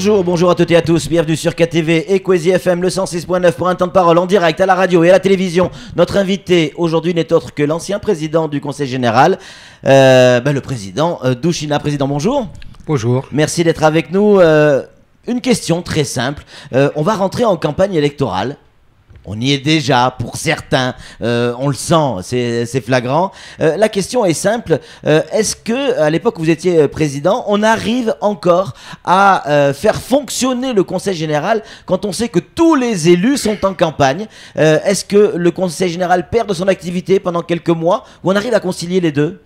Bonjour, bonjour à toutes et à tous, bienvenue sur KTV et Quasi FM, le 106.9 pour un temps de parole en direct à la radio et à la télévision. Notre invité aujourd'hui n'est autre que l'ancien président du Conseil Général, euh, ben, le président euh, Douchina. Président, bonjour. Bonjour. Merci d'être avec nous. Euh, une question très simple. on va rentrer en campagne électorale. On y est déjà, pour certains, euh, on le sent, c'est flagrant. Euh, la question est simple, euh, est-ce que à l'époque où vous étiez président, on arrive encore à faire fonctionner le Conseil général quand on sait que tous les élus sont en campagne Est-ce que le Conseil général perd de son activité pendant quelques mois ou on arrive à concilier les deux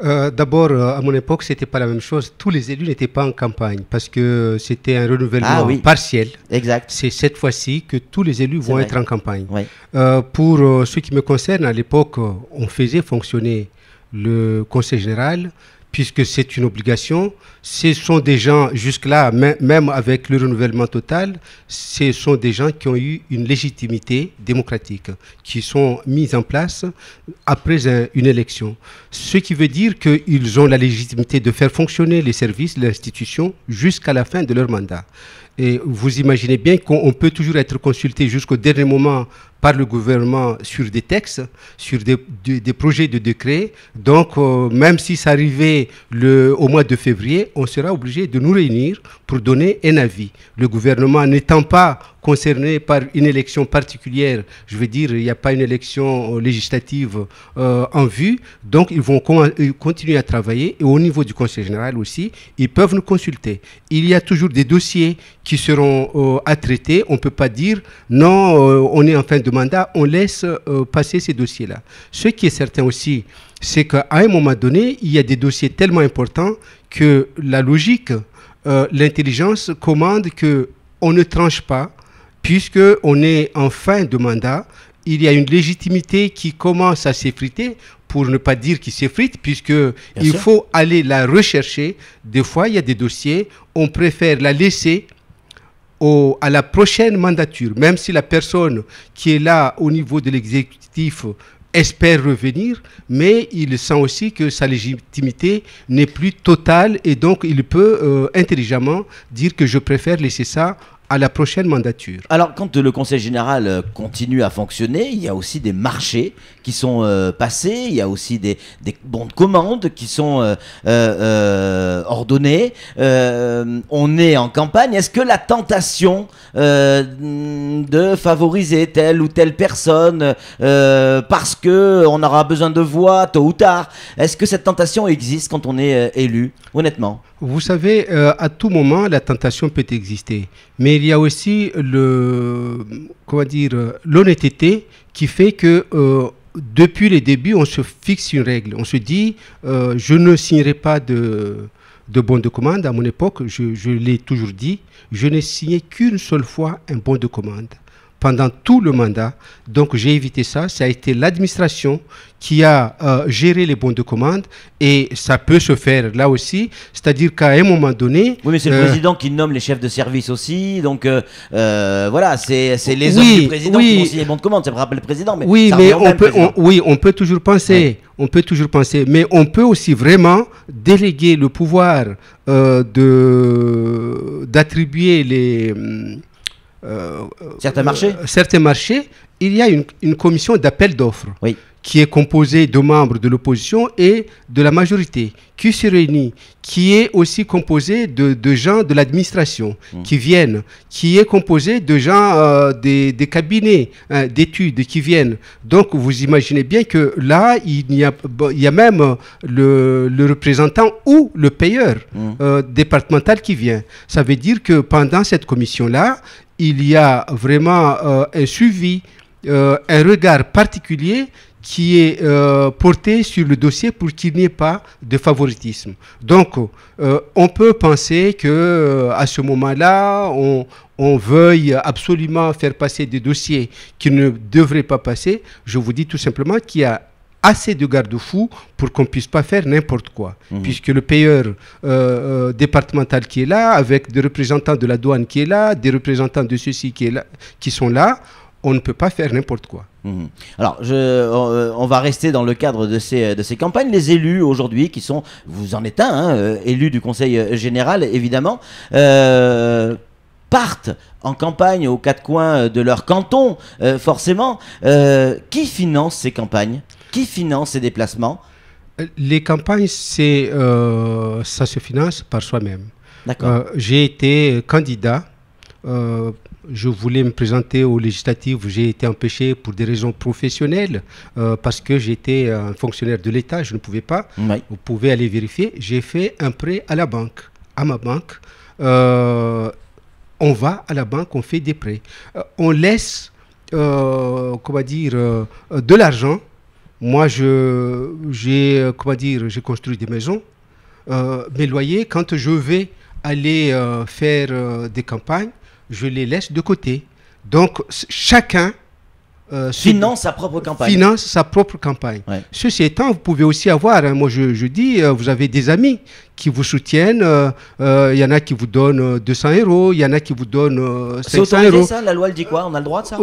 euh, d'abord, euh, à mon époque, ce n'était pas la même chose. Tous les élus n'étaient pas en campagne parce que c'était un renouvellement ah partiel. Exact. C'est cette fois-ci que tous les élus vont être en campagne. Euh, pour ce qui me concerne, à l'époque, on faisait fonctionner le conseil général, puisque c'est une obligation. Ce sont des gens, jusque-là, même avec le renouvellement total, ce sont des gens qui ont eu une légitimité démocratique, qui sont mis en place après une élection. Ce qui veut dire qu'ils ont la légitimité de faire fonctionner les services, l'institution, jusqu'à la fin de leur mandat. Et vous imaginez bien qu'on peut toujours être consulté jusqu'au dernier moment par le gouvernement sur des textes, sur des, projets de décret. Donc, euh, même si ça arrivait le, au mois de février, on sera obligé de nous réunir pour donner un avis. Le gouvernement n'étant pas concernés par une élection particulière. Je veux dire, il n'y a pas une élection euh, législative euh, en vue. Donc, ils vont euh, continuer à travailler. Et au niveau du Conseil général aussi, ils peuvent nous consulter. Il y a toujours des dossiers qui seront à traiter. On ne peut pas dire, non, on est en fin de mandat, on laisse passer ces dossiers-là. Ce qui est certain aussi, c'est qu'à un moment donné, il y a des dossiers tellement importants que la logique, l'intelligence commande que on ne tranche pas Puisque on est en fin de mandat, il y a une légitimité qui commence à s'effriter, pour ne pas dire qu'il s'effrite, puisque il faut aller la rechercher. Des fois, il y a des dossiers, on préfère la laisser à la prochaine mandature, même si la personne qui est là au niveau de l'exécutif espère revenir, mais il sent aussi que sa légitimité n'est plus totale et donc il peut euh, intelligemment dire que je préfère laisser ça à la prochaine mandature. Alors, quand le Conseil général euh, continue à fonctionner, il y a aussi des marchés qui sont euh, passés, il y a aussi des, des bons de commande qui sont euh, ordonnés. on est en campagne. Est-ce que la tentation de favoriser telle ou telle personne parce que on aura besoin de voix tôt ou tard, est-ce que cette tentation existe quand on est élu, honnêtement vous savez, euh, à tout moment, la tentation peut exister. Mais il y a aussi le, comment dire, l'honnêteté qui fait que euh, depuis les débuts, on se fixe une règle. On se dit, euh, je ne signerai pas de, de bon de commande. À mon époque, je l'ai toujours dit, je n'ai signé qu'une seule fois un bon de commande pendant tout le mandat. Donc j'ai évité ça. Ça a été l'administration qui a euh, géré les bons de commande et ça peut se faire là aussi. C'est-à-dire qu'à un moment donné... Oui, mais c'est le euh, président qui nomme les chefs de service aussi. Donc euh, voilà, c'est les du président oui, qui les bons de commande. Ça me rappelle le président. Mais oui, mais on peut, oui, on peut toujours penser. On peut toujours penser. Mais on peut aussi vraiment déléguer le pouvoir de d'attribuer les euh, certains, euh, marchés. certains marchés, il y a une, commission d'appel d'offres qui est composée de membres de l'opposition et de la majorité, qui se réunit, qui est aussi composée de, gens de l'administration hmm. qui viennent, qui est composée de gens euh, des, cabinets hein, d'études qui viennent. Donc vous imaginez bien que là, il y a, il y même le, représentant ou le payeur hmm. départemental qui vient. Ça veut dire que pendant cette commission-là, il y a vraiment euh, un suivi, euh, un regard particulier qui est euh, porté sur le dossier pour qu'il n'y ait pas de favoritisme. Donc, on peut penser que à ce moment-là, on, on, veuille absolument faire passer des dossiers qui ne devraient pas passer. Je vous dis tout simplement qu'il y a assez de garde-fous pour qu'on puisse pas faire n'importe quoi. Mhm. Puisque le payeur euh, euh, départemental qui est là, avec des représentants de la douane qui est là, des représentants de ceux-ci qui, qui sont là, on ne peut pas faire n'importe quoi. Mhm. Alors, je, euh, on, va rester dans le cadre de ces, de ces campagnes. Les élus aujourd'hui, qui sont, vous en êtes un, hein, élus du Conseil général, évidemment, partent en campagne aux quatre coins de leur canton, forcément. qui finance ces campagnes qui finance ces déplacements Les campagnes, c'est, euh, ça se finance par soi-même. D'accord. Euh, j'ai été candidat. Euh, je voulais me présenter aux législatives, j'ai été empêché pour des raisons professionnelles, parce que j'étais un fonctionnaire de l'État, je ne pouvais pas. Vous pouvez aller vérifier. J'ai fait un prêt à la banque, à ma banque. on va à la banque, on fait des prêts. on laisse, comment dire, de l'argent moi, je, j'ai, euh, comment dire, j'ai construit des maisons. Euh, mes loyers, quand je vais aller euh, faire des campagnes, je les laisse de côté. Donc, chacun finance sa propre campagne. Finance sa propre campagne. Ceci étant, vous pouvez aussi avoir, hein, moi je, je dis, vous avez des amis qui vous soutiennent, il y en a qui vous donnent 200 euros, il y en a qui vous donnent 500 euros. C'est autorisé ça La loi elle dit quoi On a le droit de ça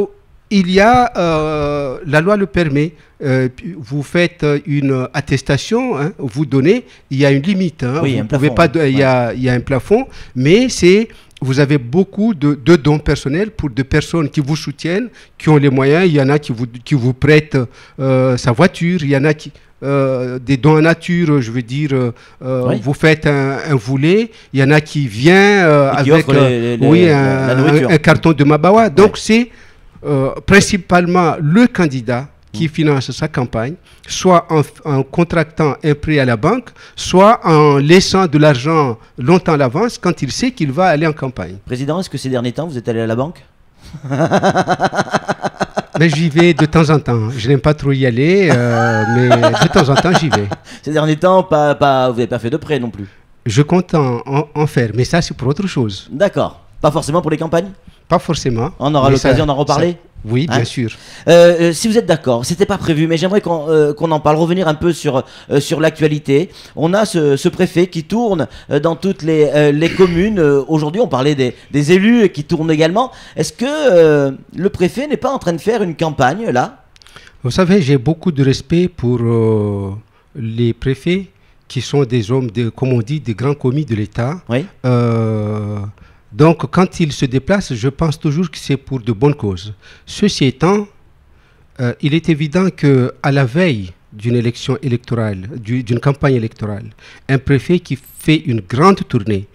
il y a, euh, la loi le permet, euh, vous faites euh, une attestation, hein, vous donnez, il y a une limite, pas, hein. il, y a, il y a un plafond, mais c'est vous avez beaucoup de, dons personnels pour des personnes qui vous soutiennent, qui ont les moyens. Il y en a qui vous, qui prêtent sa voiture, il y en a qui, des dons en nature, je veux dire, vous faites un, un, voulet, il y en a qui vient avec oui, un, carton de Mabawa. Donc c'est euh, principalement le candidat qui mm. finance sa campagne, soit en, contractant un prêt à la banque, soit en laissant de l'argent longtemps à l'avance quand il sait qu'il va aller en campagne. Président, est-ce que ces derniers temps, vous êtes allé à la banque mais j'y vais de temps en temps. Je n'aime pas trop y aller, euh, mais de temps en temps, j'y vais. Ces derniers temps, pas, vous n'avez pas fait de prêt non plus Je compte en faire, mais ça, c'est pour autre chose. D'accord. Pas forcément pour les campagnes pas forcément. On aura l'occasion d'en reparler oui, hein bien sûr. Euh, euh, si vous êtes d'accord, c'était pas prévu, mais j'aimerais qu'on euh, en parle, revenir un peu sur, sur l'actualité. On a ce, préfet qui tourne dans toutes les, communes. Aujourd'hui, on parlait des, élus qui tournent également. Est-ce que le préfet n'est pas en train de faire une campagne là Vous savez, j'ai beaucoup de respect pour les préfets qui sont des hommes, de, comme on dit, des grands commis de l'État. Oui donc, quand il se déplace, je pense toujours que c'est pour de bonnes causes. Ceci étant, euh, il est évident que à la veille d'une élection électorale, d'une campagne électorale, un préfet qui fait une grande tournée,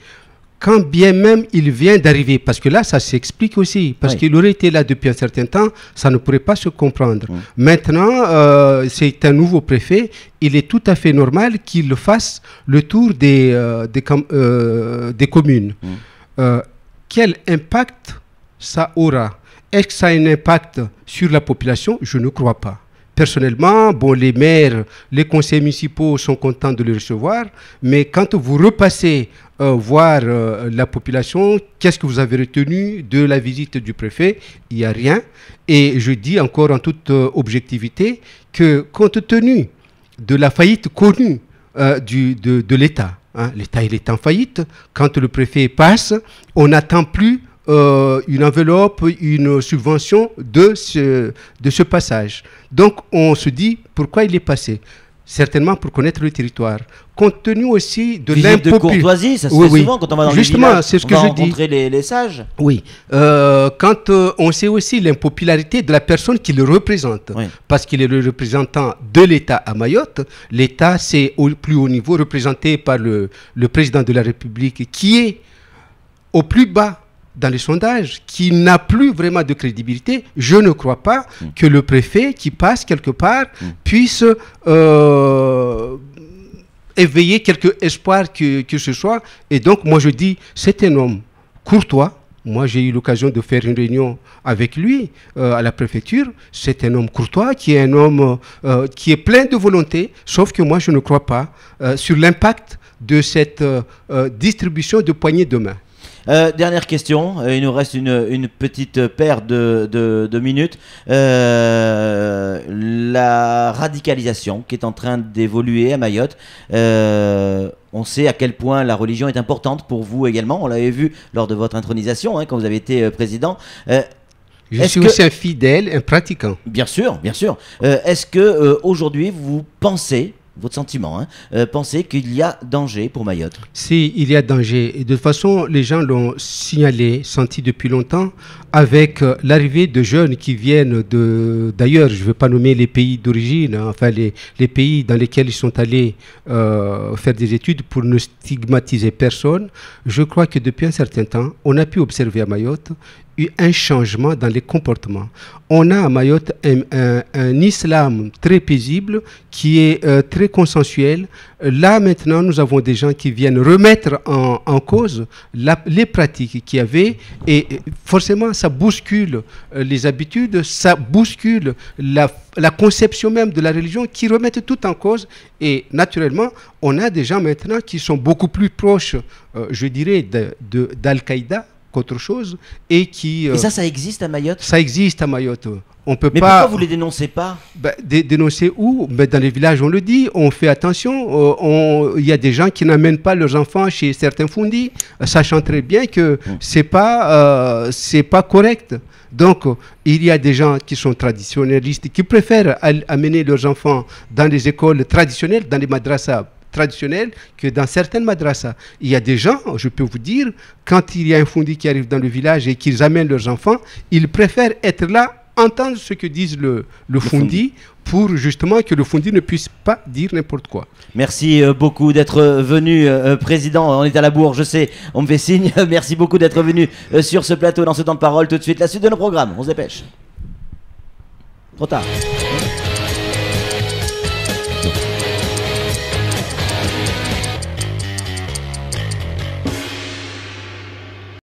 quand bien même il vient d'arriver, parce que là, ça s'explique aussi, parce qu'il aurait été là depuis un certain temps, ça ne pourrait pas se comprendre. Maintenant, euh, c'est un nouveau préfet, il est tout à fait normal qu'il fasse le tour des, euh, des, communes. Euh, quel impact ça aura Est-ce que ça a un impact sur la population Je ne crois pas. Personnellement, bon, les maires, les conseils municipaux sont contents de le recevoir, mais quand vous repassez euh, voir euh, la population, qu'est-ce que vous avez retenu de la visite du préfet Il n'y a rien. Et je dis encore en toute objectivité que compte tenu de la faillite connue du, de, de l'État, Hein, L'État, est en faillite. Quand le préfet passe, on n'attend plus euh, une enveloppe, une subvention de ce passage. Donc on se dit pourquoi il est passé certainement pour connaître le territoire. Compte tenu aussi de l'impopularité. de courtoisie, ça se oui, fait souvent quand on va dans Justement, c'est ce que rencontrer Les, sages. Oui. Euh, quand euh, on sait aussi l'impopularité de la personne qui le représente, parce qu'il est le représentant de l'État à Mayotte, l'État c'est au plus haut niveau représenté par le président de la République qui est au plus bas dans les sondages, qui n'a plus vraiment de crédibilité. Je ne crois pas mm. que le préfet qui passe quelque part mm. puisse euh, éveiller quelque espoir que, ce soit. Et donc, moi, je dis, c'est un homme courtois. Moi, j'ai eu l'occasion de faire une réunion avec lui euh, à la préfecture. C'est un homme courtois, qui est un homme euh, qui est plein de volonté, sauf que moi, je ne crois pas sur l'impact de cette distribution de poignées de main. Euh, dernière question, euh, il nous reste une, petite paire de, minutes. Euh, la radicalisation qui est en train d'évoluer à Mayotte. on sait à quel point la religion est importante pour vous également. On l'avait vu lors de votre intronisation hein, quand vous avez été président. Je suis aussi un fidèle, un pratiquant. Bien sûr, bien sûr. Est-ce que aujourd'hui vous pensez votre sentiment, hein, euh, pensez qu'il y a danger pour Mayotte Si, il y a danger. Et de toute façon, les gens l'ont signalé, senti depuis longtemps avec euh, l'arrivée de jeunes qui viennent de d'ailleurs, je ne vais pas nommer les pays d'origine, hein, enfin les, les, pays dans lesquels ils sont allés euh, faire des études pour ne stigmatiser personne, je crois que depuis un certain temps, on a pu observer à Mayotte un changement dans les comportements. On a à Mayotte un, un, islam très paisible qui est euh, très consensuel, Là, maintenant, nous avons des gens qui viennent remettre en, cause les pratiques qu'il y avait et forcément, ça bouscule euh, les habitudes, ça bouscule la, conception même de la religion qui remettent tout en cause et naturellement, on a des gens maintenant qui sont beaucoup plus proches, euh, je dirais, d'Al-Qaïda qu'autre chose et qui... Euh, et ça, ça existe à Mayotte Ça existe à Mayotte. On peut mais pas... pourquoi vous les dénoncez pas bah, Dénoncer où bah, Dans les villages, on le dit, on fait attention. Euh, il y a des gens qui n'amènent pas leurs enfants chez certains fondis, sachant très bien que mm. c'est ce n'est pas, euh, pas correct. Donc, il y a des gens qui sont traditionnalistes, qui préfèrent amener leurs enfants dans les écoles traditionnelles, dans les madrasas traditionnelles, que dans certaines madrasas. Il y a des gens, je peux vous dire, quand il y a un fondi qui arrive dans le village et qu'ils amènent leurs enfants, ils préfèrent être là entendre ce que disent le, le, Fondi pour justement que le Fondi ne puisse pas dire n'importe quoi. Merci euh, beaucoup d'être euh, venu, euh, Président. On est à la bourre, je sais, on me fait signe. Merci beaucoup d'être venu sur ce plateau dans ce temps de parole. Tout de suite, la suite de nos programmes. On se dépêche. Trop tard.